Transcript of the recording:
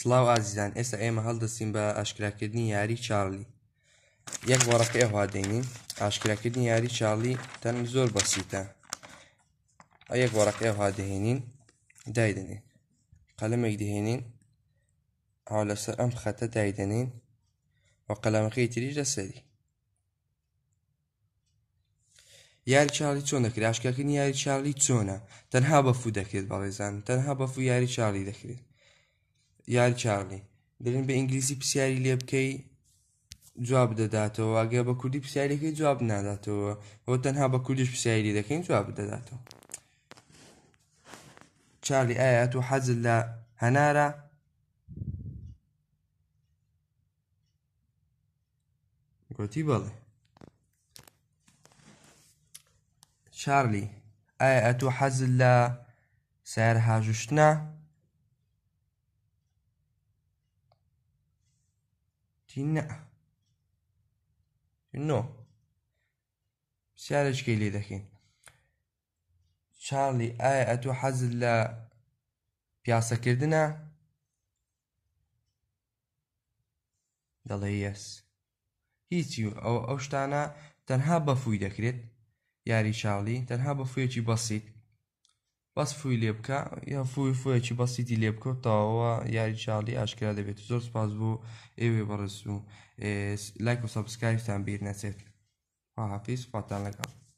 سلااو ئازیزان ئێستا ئێمە هەڵدەستین بە ئاشکراکردنی یاری چارلی یەک وەڕقی ئەوهادێنین ئاشکراکردنی یاری چارلی تەن زۆر بەسیتە یەک وەڕقی ئەوهادەهێنین دایدنێ قەلمێک دەهێنین ئەو لەسەر ئەم خەتە دایدەنین و قەلەمەکەی تریش لەسەری یاری چاڵی چۆن دەکرێت ئاشکەکردنی یاری چاڵی چۆنە تەنها بەفو دەکرێت بەڕێزان تەنها بەفو یاری چاڵی دەکرێت یان چاوڵی دەرن بە ئینگلیسی پرسیاری لێ بکەی جواب دەداتەوە واگە بە کوردی پرسیارەکەی جواب ناداتەوە بۆ تەنها بە کوردیش پرسیاری دەکەین جواب دەداتەوە چارلی ئایا تۆ حەزت لە هەنارە گوتی بەڵێ چارلی ئایا ئە تۆ حەزت لە سەر هاژشتە تینە نۆ پرسیارێکی لێ دەکەین چارلی ئایا ئە تۆ حەزت لە پیاسەکردە دەڵێ یەس هیچی ئەو ئەو شتانە تەنها بەفووی دەکرێت یاری چاڵی تەنها بەفویەکی بەسییت Вас Fujljepka, ja Fuj Fujeći basiti Ljepko, ta ova, ja i Charlie, aşkara da beti. Zor spas bu evi barası. E e, like ve subscribe sen bir nesil. Ha hafiz, fatan legal.